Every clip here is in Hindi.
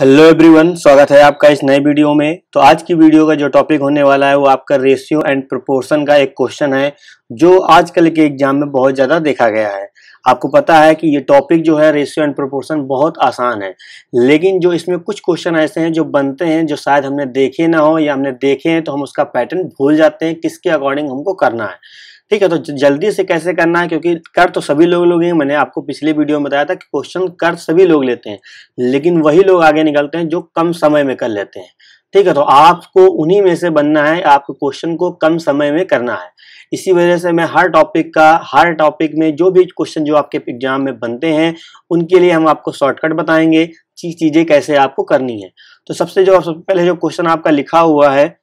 हेलो एवरीवन स्वागत है आपका इस नए वीडियो में तो आज की वीडियो का जो टॉपिक होने वाला है वो आपका रेशियो एंड प्रोपोर्शन का एक क्वेश्चन है जो आजकल के एग्जाम में बहुत ज़्यादा देखा गया है आपको पता है कि ये टॉपिक जो है रेशियो एंड प्रोपोर्शन बहुत आसान है लेकिन जो इसमें कुछ क्वेश्चन ऐसे हैं जो बनते हैं जो शायद हमने देखे ना हो या हमने देखे हैं तो हम उसका पैटर्न भूल जाते हैं किसके अकॉर्डिंग हमको करना है ठीक है तो जल्दी से कैसे करना है क्योंकि कर तो सभी लोग लोग हैं मैंने आपको पिछले वीडियो में बताया था कि क्वेश्चन कर सभी लोग लेते हैं लेकिन वही लोग आगे निकलते हैं जो कम समय में कर लेते हैं ठीक है तो आपको उन्हीं में से बनना है आपको क्वेश्चन को कम समय में करना है इसी वजह से मैं हर टॉपिक का हर टॉपिक में जो भी क्वेश्चन जो आपके एग्जाम में बनते हैं उनके लिए हम आपको शॉर्टकट बताएंगे चीज़ें कैसे आपको करनी है तो सबसे जो सबसे पहले जो क्वेश्चन आपका लिखा हुआ है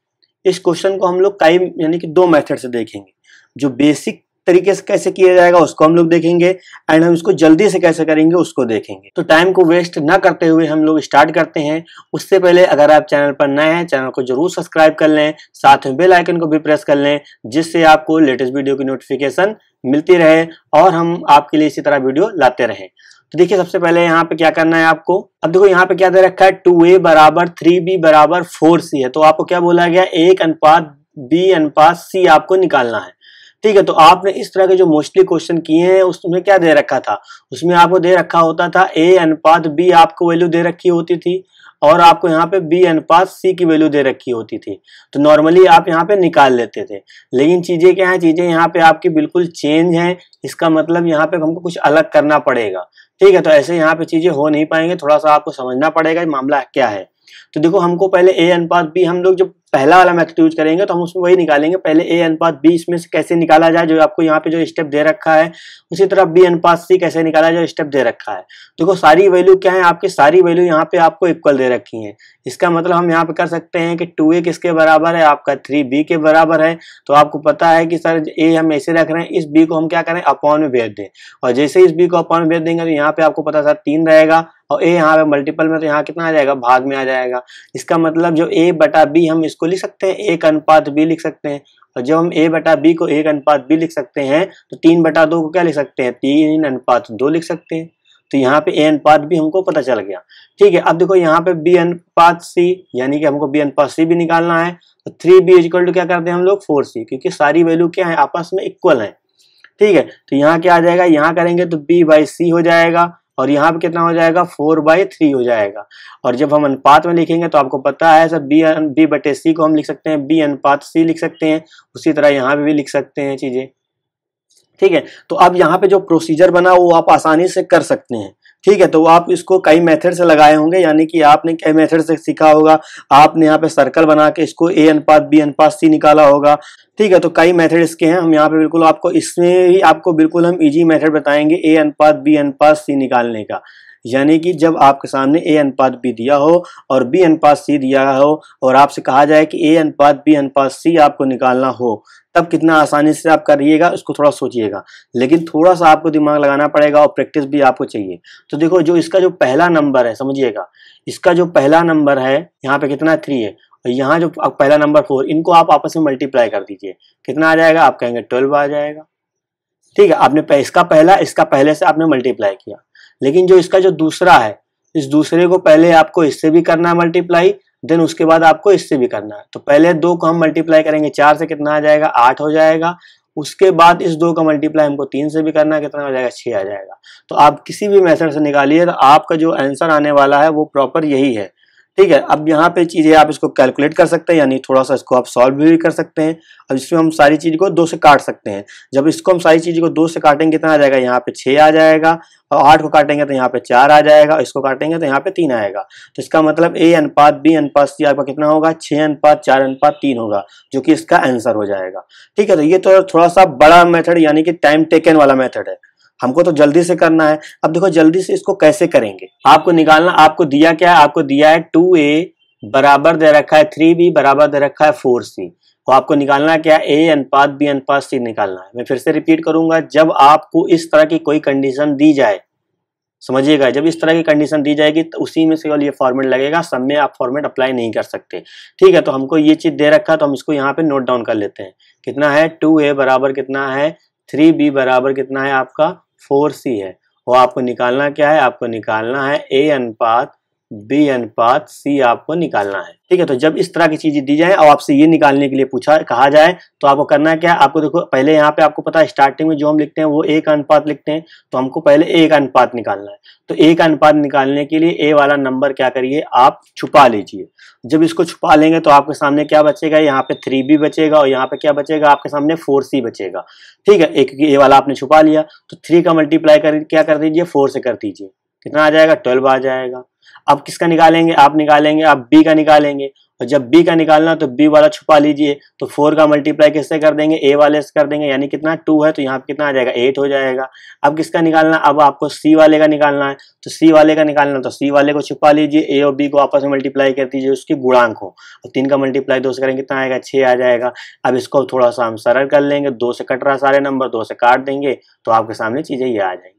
इस क्वेश्चन को हम लोग कई यानी कि दो मेथड से देखेंगे जो बेसिक तरीके से कैसे किया जाएगा उसको हम लोग देखेंगे एंड हम इसको जल्दी से कैसे करेंगे उसको देखेंगे तो टाइम को वेस्ट ना करते हुए हम लोग स्टार्ट करते हैं उससे पहले अगर आप चैनल पर नए हैं चैनल को जरूर सब्सक्राइब कर लें साथ में बेल आइकन को भी प्रेस कर लें जिससे आपको लेटेस्ट वीडियो की नोटिफिकेशन मिलती रहे और हम आपके लिए इसी तरह वीडियो लाते रहे तो देखिये सबसे पहले यहाँ पे क्या करना है आपको अब देखो यहाँ पे क्या दे रखा है टू ए बराबर थ्री बी बराबर फोर सी है तो आपको क्या बोला गया एक अनुपात बी अनुपात सी आपको निकालना है ठीक है तो आपने इस तरह के जो मोस्टली क्वेश्चन किए हैं उसमें क्या दे रखा था उसमें आपको दे रखा होता था ए अनुपात बी आपको वैल्यू दे रखी होती थी और आपको यहाँ पे बी अनुपात सी की वैल्यू दे रखी होती थी तो नॉर्मली आप यहाँ पे निकाल लेते थे लेकिन चीज़ें क्या है चीज़ें यहाँ पे आपकी बिल्कुल चेंज है इसका मतलब यहाँ पे हमको कुछ अलग करना पड़ेगा ठीक है तो ऐसे यहाँ पे चीज़ें हो नहीं पाएंगे थोड़ा सा आपको समझना पड़ेगा मामला क्या है तो देखो हमको पहले ए अनुपात बी हम लोग जब पहला वाला हम यूज करेंगे तो हम उसमें वही निकालेंगे पहले ए अनुपात बी इसमें से कैसे निकाला जाए जो आपको यहाँ पे जो स्टेप दे रखा है उसी तरह बी अनुपात सी कैसे निकाला जाए स्टेप दे रखा है देखो तो सारी वैल्यू क्या है आपकी सारी वैल्यू यहाँ पे आपको इक्वल दे रखी है इसका मतलब हम यहाँ पे कर सकते हैं कि टू ए किसके बराबर है आपका थ्री बी के बराबर है तो आपको पता है कि सर ए हम ऐसे रख रहे हैं इस बी को हम क्या करें अपॉन में भेज दें और जैसे इस बी को अपॉन में भेज देंगे तो यहाँ पे आपको पता सर तीन रहेगा और ए यहाँ पे मल्टीपल में तो यहाँ कितना आ जाएगा भाग में आ जाएगा इसका मतलब जो ए बटा बी हम इस इसको लिख सकते हैं एक अनुपात बी लिख सकते हैं और जब हम ए बटा बी को एक अनुपात बी लिख सकते हैं तो तीन बटा दो को क्या लिख सकते हैं तीन अनुपात दो लिख सकते हैं तो यहाँ पे ए अनुपात भी हमको पता चल गया ठीक है अब देखो यहाँ पे बी अनुपात सी यानी कि हमको बी अनुपात सी भी निकालना है तो थ्री बी इजक्वल टू क्या करते हैं हम लोग फोर सी क्योंकि सारी वैल्यू क्या है आपस में इक्वल है ठीक है तो यहाँ क्या आ जाएगा यहाँ करेंगे तो बी बाई सी हो जाएगा और यहाँ पे कितना हो जाएगा फोर बाई थ्री हो जाएगा और जब हम अनुपात में लिखेंगे तो आपको पता है सर बी बी बटे सी को हम लिख सकते हैं बी अनुपात सी लिख सकते हैं उसी तरह यहाँ पे भी लिख सकते हैं चीज़ें ठीक है तो अब यहाँ पे जो प्रोसीजर बना वो आप आसानी से कर सकते हैं ठीक है तो आप इसको कई मेथड से लगाए होंगे यानी कि आपने कई मेथड से सीखा होगा आपने यहाँ पे सर्कल बना के इसको ए अनुपात बी अनुपात सी निकाला होगा ठीक है तो कई मेथड इसके हैं हम यहाँ पे बिल्कुल आपको इसमें भी आपको बिल्कुल हम इजी मेथड बताएंगे ए अनुपात बी अनुपात सी निकालने का यानी कि जब आपके सामने ए अनुपात बी दिया हो और बी अनुपात सी दिया हो और आपसे कहा जाए कि ए अनुपात बी अनुपात सी आपको निकालना हो तब कितना आसानी से आप करिएगा उसको थोड़ा सोचिएगा लेकिन थोड़ा सा आपको दिमाग लगाना पड़ेगा और प्रैक्टिस भी आपको चाहिए तो देखो जो इसका जो पहला नंबर है समझिएगा इसका जो पहला नंबर है यहाँ पे कितना थ्री है और यहाँ जो पहला नंबर फोर इनको आप आपस में मल्टीप्लाई कर दीजिए कितना आ जाएगा आप कहेंगे ट्वेल्व आ जाएगा ठीक है आपने इसका पहला इसका पहले से आपने मल्टीप्लाई किया लेकिन जो इसका जो दूसरा है इस दूसरे को पहले आपको इससे भी करना है मल्टीप्लाई देन उसके बाद आपको इससे भी करना है तो पहले दो को हम मल्टीप्लाई करेंगे चार से कितना आ जाएगा आठ हो जाएगा उसके बाद इस दो का मल्टीप्लाई हमको तीन से भी करना है कितना हो जाएगा छः आ जाएगा तो आप किसी भी मेथड से निकालिए तो आपका जो आंसर आने वाला है वो प्रॉपर यही है ठीक है अब यहाँ पे चीज़ें आप इसको कैलकुलेट कर सकते हैं यानी थोड़ा सा इसको आप सॉल्व भी कर सकते हैं अब इसमें हम सारी चीज़ को दो से काट सकते हैं जब इसको हम सारी चीज़ को दो से काटेंगे कितना तो आ जाएगा यहाँ पे छह आ जाएगा और आठ को काटेंगे तो यहाँ पे चार आ जाएगा इसको काटेंगे तो यहाँ पे तीन आएगा तो इसका मतलब ए अनुपात बी अनुपात सी आपका कितना होगा छह अनुपात चार अनुपात तीन होगा जो कि इसका आंसर हो जाएगा ठीक है तो ये तो थोड़ा सा बड़ा मेथड यानी कि टाइम टेकन वाला मेथड है हमको तो जल्दी से करना है अब देखो जल्दी से इसको कैसे करेंगे आपको निकालना आपको दिया क्या है आपको दिया है टू ए बराबर दे रखा है थ्री बी बराबर दे रखा है फोर सी तो आपको निकालना क्या ए अनुपात बी अनुपात सी निकालना है मैं फिर से रिपीट करूंगा जब आपको इस तरह की कोई कंडीशन दी जाए समझिएगा जब इस तरह की कंडीशन दी जाएगी तो उसी में से ये फॉर्मेट लगेगा सब में आप फॉर्मेट अप्लाई नहीं कर सकते ठीक है तो हमको ये चीज़ दे रखा है तो हम इसको यहाँ पे नोट डाउन कर लेते हैं कितना है टू ए बराबर कितना है थ्री बी बराबर कितना है आपका फोर सी है वो आपको निकालना क्या है आपको निकालना है ए अनुपात बी अनुपात सी आपको निकालना है ठीक है तो जब इस तरह की चीजें दी जाए और आपसे ये निकालने के लिए पूछा कहा जाए तो आपको करना क्या आपको देखो पहले यहाँ पे आपको पता है स्टार्टिंग में जो हम लिखते हैं वो एक अनुपात लिखते हैं तो हमको पहले एक अनुपात निकालना है तो एक अनुपात निकालने के लिए ए वाला नंबर क्या करिए आप छुपा लीजिए जब इसको छुपा लेंगे तो आपके सामने क्या बचेगा यहाँ पे थ्री बी बचेगा और यहाँ पे क्या बचेगा आपके सामने फोर सी बचेगा ठीक है एक ए वाला आपने छुपा लिया तो थ्री का मल्टीप्लाई कर क्या कर दीजिए फोर से कर दीजिए कितना आ जाएगा ट्वेल्व आ जाएगा अब किसका निकालेंगे आप निकालेंगे आप बी का निकालेंगे और जब बी का निकालना तो बी वाला छुपा लीजिए तो फोर का मल्टीप्लाई किससे कर देंगे ए वाले से कर देंगे यानी कितना टू है तो यहाँ पे कितना आ जाएगा एट हो जाएगा अब किसका निकालना अब आपको सी वाले का निकालना है तो सी वाले का निकालना तो सी वाले को छुपा लीजिए ए और बी को आपस में मल्टीप्लाई कर दीजिए उसकी गुणांक हो और तीन का मल्टीप्लाई दो से करेंगे कितना आएगा छः आ जाएगा अब इसको थोड़ा सा हम सरल कर लेंगे दो से कट रहा सारे नंबर दो से काट देंगे तो आपके सामने चीज़ें ये आ जाएंगी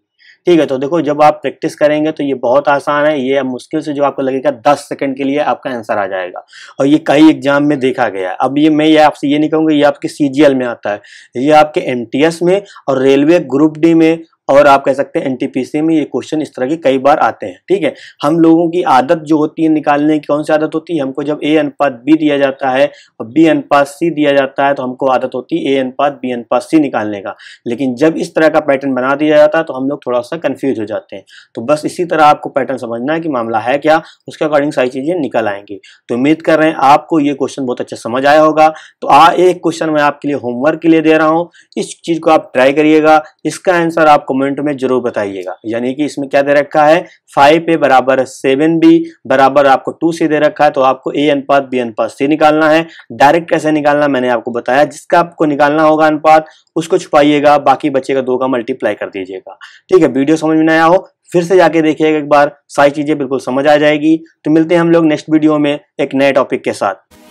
ठीक है तो देखो जब आप प्रैक्टिस करेंगे तो ये बहुत आसान है ये मुश्किल से जो आपको लगेगा दस सेकंड के लिए आपका आंसर आ जाएगा और ये कई एग्जाम में देखा गया है अब ये मैं ये आपसे ये नहीं कहूँगा ये आपके सी में आता है ये आपके एम में और रेलवे ग्रुप डी में और आप कह सकते हैं एनटीपीसी में ये क्वेश्चन इस तरह के कई बार आते हैं ठीक है हम लोगों की आदत जो होती है निकालने की कौन सी आदत होती है हमको जब ए अनुपात बी दिया जाता है और बी अनुपात सी दिया जाता है तो हमको आदत होती है ए अनुपात बी अनुपात सी निकालने का लेकिन जब इस तरह का पैटर्न बना दिया जाता है तो हम लोग थोड़ा सा कन्फ्यूज हो जाते हैं तो बस इसी तरह आपको पैटर्न समझना है कि मामला है क्या उसके अकॉर्डिंग सारी चीज़ें निकल आएंगी तो उम्मीद कर रहे हैं आपको ये क्वेश्चन बहुत अच्छा समझ आया होगा तो आ एक क्वेश्चन मैं आपके लिए होमवर्क के लिए दे रहा हूँ इस चीज़ को आप ट्राई करिएगा इसका आंसर आपको कमेंट में जरूर बताइएगा यानी कि इसमें क्या दे रखा है फाइव ए बराबर सेवन बी बराबर आपको टू सी दे रखा है तो आपको ए अनुपात बी अनुपात सी निकालना है डायरेक्ट कैसे निकालना मैंने आपको बताया जिसका आपको निकालना होगा अनुपात उसको छुपाइएगा बाकी बच्चे का दो का मल्टीप्लाई कर दीजिएगा ठीक है वीडियो समझ में आया हो फिर से जाके देखिएगा एक बार सारी चीजें बिल्कुल समझ आ जाएगी तो मिलते हैं हम लोग नेक्स्ट वीडियो में एक नए टॉपिक के साथ